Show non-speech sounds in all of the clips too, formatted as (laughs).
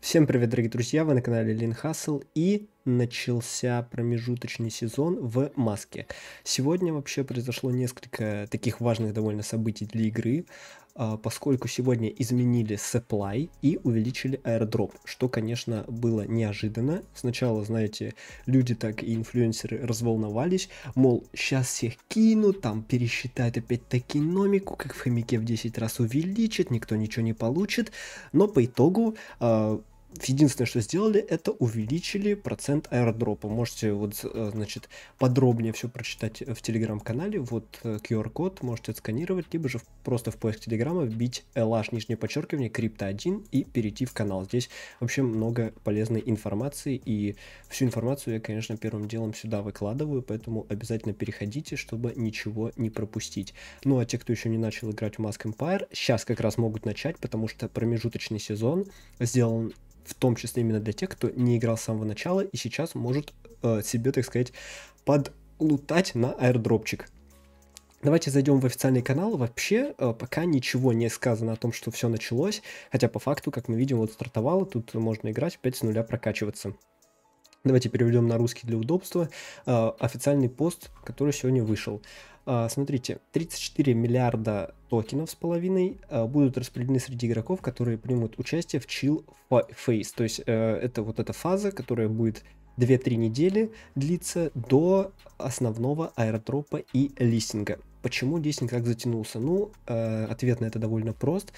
Всем привет, дорогие друзья, вы на канале Лин Хасл и начался промежуточный сезон в маске. Сегодня вообще произошло несколько таких важных довольно событий для игры. А, поскольку сегодня изменили supply и увеличили airdrop, что, конечно, было неожиданно. Сначала, знаете, люди так и инфлюенсеры разволновались, мол, сейчас всех кинут, там пересчитают опять таки номику, как в хомяке в 10 раз увеличат, никто ничего не получит, но по итогу а, Единственное, что сделали, это увеличили процент аирдропа. Можете вот, э, значит, подробнее все прочитать в телеграм-канале. Вот QR-код э, можете отсканировать, либо же просто в поиск телеграма вбить LH, нижнее подчеркивание, крипто1 и перейти в канал. Здесь вообще много полезной информации, и всю информацию я, конечно, первым делом сюда выкладываю, поэтому обязательно переходите, чтобы ничего не пропустить. Ну а те, кто еще не начал играть в Mask Empire, сейчас как раз могут начать, потому что промежуточный сезон сделан в том числе именно для тех, кто не играл с самого начала и сейчас может э, себе, так сказать, подлутать на аирдропчик. Давайте зайдем в официальный канал. Вообще, э, пока ничего не сказано о том, что все началось. Хотя, по факту, как мы видим, вот стартовало, тут можно играть, опять с нуля прокачиваться. Давайте переведем на русский для удобства. А, официальный пост, который сегодня вышел. А, смотрите, 34 миллиарда токенов с половиной а, будут распределены среди игроков, которые примут участие в Chill Phase. То есть э, это вот эта фаза, которая будет 2-3 недели длиться до основного аэротропа и листинга. Почему листинг так затянулся? Ну, э, ответ на это довольно прост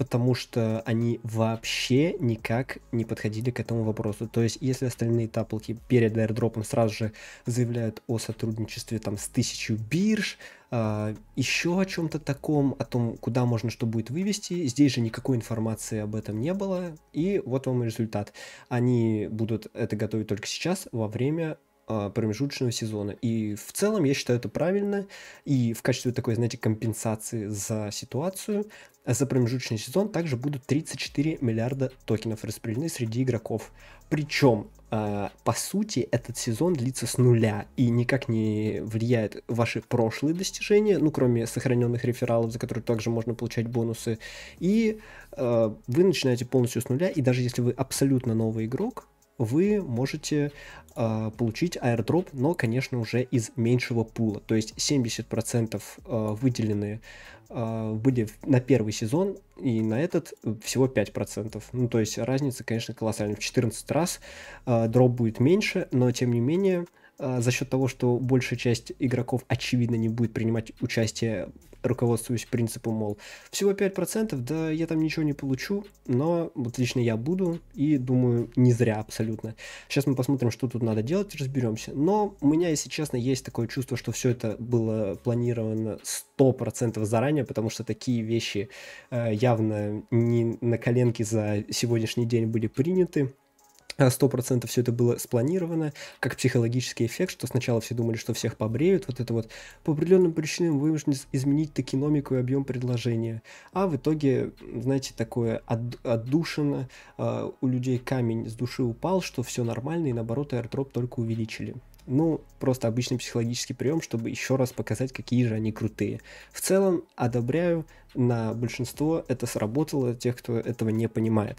потому что они вообще никак не подходили к этому вопросу. То есть, если остальные таплки перед аирдропом сразу же заявляют о сотрудничестве там с тысячу бирж, э, а, еще о чем-то таком, о том, куда можно что будет вывести, здесь же никакой информации об этом не было, и вот вам результат. Они будут это готовить только сейчас, во время а, промежуточного сезона. И в целом я считаю это правильно. И в качестве такой, знаете, компенсации за ситуацию за промежуточный сезон также будут 34 миллиарда токенов распределены среди игроков. Причем, а, по сути, этот сезон длится с нуля и никак не влияет ваши прошлые достижения, ну, кроме сохраненных рефералов, за которые также можно получать бонусы. И а, вы начинаете полностью с нуля, и даже если вы абсолютно новый игрок, вы можете э, получить аирдроп, но, конечно, уже из меньшего пула. То есть 70% э, выделены э, были на первый сезон, и на этот всего 5%. Ну, то есть разница, конечно, колоссальная. В 14 раз э, дроп будет меньше, но, тем не менее, а, за счет того, что большая часть игроков, очевидно, не будет принимать участие, руководствуясь принципом, мол, всего 5%, да я там ничего не получу, но вот лично я буду, и думаю, не зря абсолютно. Сейчас мы посмотрим, что тут надо делать, разберемся. Но у меня, если честно, есть такое чувство, что все это было планировано 100% заранее, потому что такие вещи э, явно не на коленке за сегодняшний день были приняты. 100% (laughs) все это было спланировано, как психологический эффект, что сначала все думали, что всех побреют, вот это вот. По определенным причинам вынуждены изменить токеномику и объем предложения. А в итоге, знаете, такое от, отдушено, э, а, у людей камень с души упал, что все нормально, и наоборот, аирдроп только увеличили. Ну, просто обычный психологический прием, чтобы еще раз показать, какие же они крутые. В целом, одобряю, на большинство это сработало, тех, кто этого не понимает.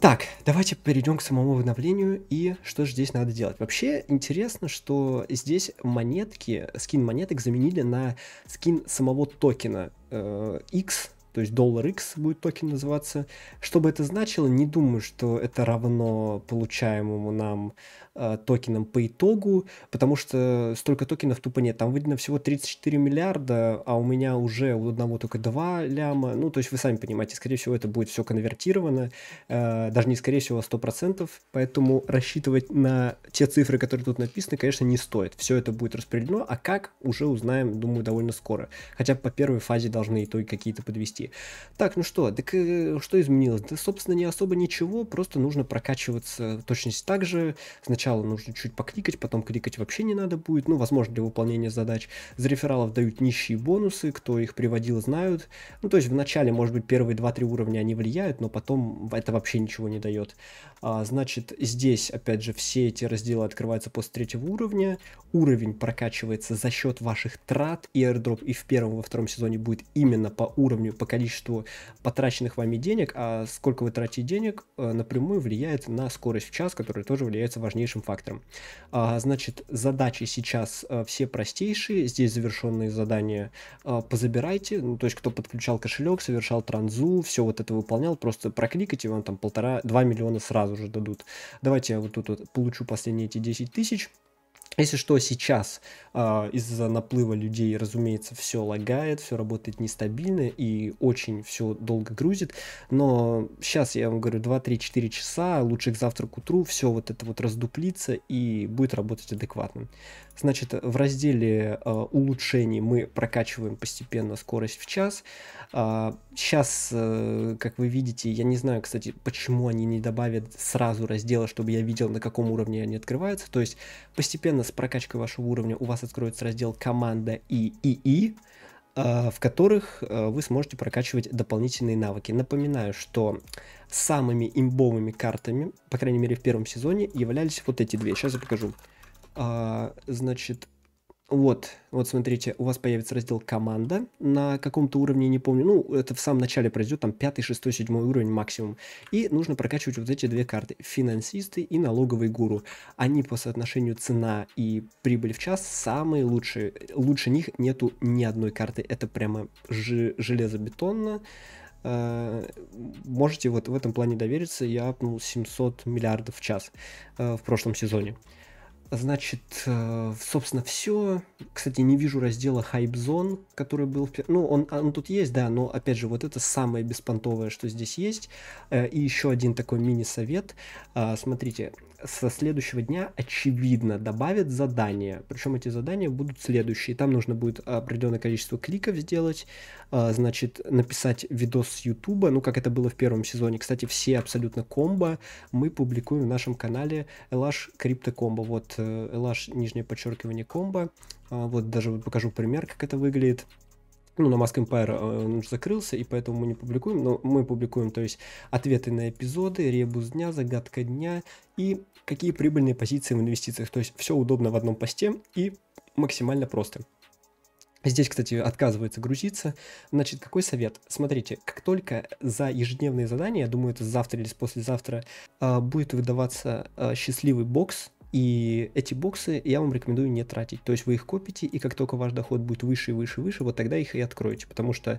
Так, давайте перейдем к самому обновлению и что же здесь надо делать. Вообще интересно, что здесь монетки, скин монеток заменили на скин самого токена э, X, то есть доллар X будет токен называться. Что бы это значило, не думаю, что это равно получаемому нам Э, токеном по итогу, потому что столько токенов тупо нет. Там выделено всего 34 миллиарда, а у меня уже у одного только 2 ляма. Ну, то есть вы сами понимаете, скорее всего, это будет все конвертировано, э, даже не скорее всего 100%, а поэтому рассчитывать на те цифры, которые тут написаны, конечно, не стоит. Все это будет распределено, а как, уже узнаем, думаю, довольно скоро. Хотя по первой фазе должны итоги какие-то подвести. Так, ну что, так э, что изменилось? Да, собственно, не особо ничего, просто нужно прокачиваться точно так же. Сначала сначала нужно чуть покликать, потом кликать вообще не надо будет, ну, возможно, для выполнения задач. За рефералов дают нищие бонусы, кто их приводил, знают. Ну, то есть в начале, может быть, первые 2-3 уровня они влияют, но потом это вообще ничего не дает. А, значит, здесь, опять же, все эти разделы открываются после третьего уровня. Уровень прокачивается за счет ваших трат, и airdrop и в первом, и во втором сезоне будет именно по уровню, по количеству потраченных вами денег, а сколько вы тратите денег э, напрямую влияет на скорость в час, которая тоже является важнейшим общим фактором. А, значит, задачи сейчас а, все простейшие, здесь завершенные задания а, позабирайте, ну, то есть кто подключал кошелек, совершал транзу, все вот это выполнял, просто прокликайте, вам там полтора, два миллиона сразу же дадут. Давайте я вот тут вот получу последние эти 10 тысяч, если что, сейчас э, из-за наплыва людей, разумеется, все лагает, все работает нестабильно и очень все долго грузит. Но сейчас, я вам говорю, 2-3-4 часа, лучше к завтраку утру, все вот это вот раздуплится и будет работать адекватно. Значит, в разделе э, улучшений мы прокачиваем постепенно скорость в час. Э, а, сейчас, э, как вы видите, я не знаю, кстати, почему они не добавят сразу раздела, чтобы я видел, на каком уровне они открываются. То есть постепенно с прокачкой вашего уровня у вас откроется раздел «Команда» и «ИИ», э, в которых э, вы сможете прокачивать дополнительные навыки. Напоминаю, что самыми имбовыми картами, по крайней мере в первом сезоне, являлись вот эти две. Сейчас я покажу. А, значит, вот, вот смотрите, у вас появится раздел «Команда» на каком-то уровне, не помню, ну, это в самом начале произойдет, там пятый, шестой, седьмой уровень максимум. И нужно прокачивать вот эти две карты – «Финансисты» и «Налоговый гуру». Они по соотношению цена и прибыль в час самые лучшие. Лучше них нету ни одной карты, это прямо железобетонно. Э, можете вот в этом плане довериться, я апнул 700 миллиардов в час э, в прошлом сезоне. Значит, э, собственно, все. Кстати, не вижу раздела Hype Zone, который был... Ну, он, а, он тут есть, да, но, опять же, вот это самое беспонтовое, что здесь есть. Э, и еще один такой мини-совет. А, смотрите, со следующего дня, очевидно, добавят задания. Причем эти задания будут следующие. Там нужно будет определенное количество кликов сделать, а, значит, написать видос с YouTube, ну, как это было в первом сезоне. Кстати, все абсолютно комбо мы публикуем в нашем канале LH Crypto Combo. Вот Э, lh нижнее подчеркивание комбо. А, вот даже покажу пример, как это выглядит ну, на Mask Empire э, он уже закрылся, и поэтому мы не публикуем, но мы публикуем, то есть, ответы на эпизоды, ребус дня, загадка дня и какие прибыльные позиции в инвестициях. То есть, все удобно в одном посте и максимально просто. Здесь, кстати, отказывается грузиться. Значит, какой совет? Смотрите, как только за ежедневные задания, я думаю, это завтра или послезавтра, а, будет выдаваться а, счастливый бокс, и эти боксы я вам рекомендую не тратить. То есть вы их копите, и как только ваш доход будет выше и выше и выше, вот тогда их и откроете, потому что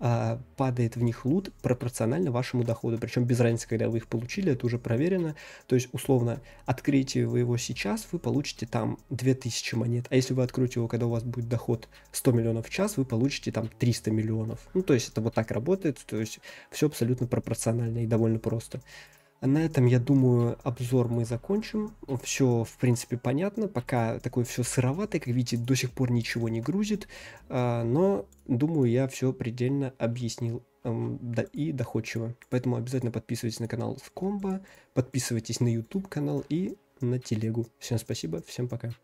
а, падает в них лут пропорционально вашему доходу. Причем без разницы, когда вы их получили, это уже проверено. То есть, условно, открытие вы его сейчас, вы получите там 2000 монет. А если вы откроете его, когда у вас будет доход 100 миллионов в час, вы получите там 300 миллионов. Ну, то есть это вот так работает. То есть все абсолютно пропорционально и довольно просто. На этом, я думаю, обзор мы закончим. Все, в принципе, понятно. Пока такое все сыроватое, как видите, до сих пор ничего не грузит. А, но, думаю, я все предельно объяснил эм, и доходчиво. Поэтому обязательно подписывайтесь на канал Комбо, подписывайтесь на YouTube канал и на телегу. Всем спасибо, всем пока.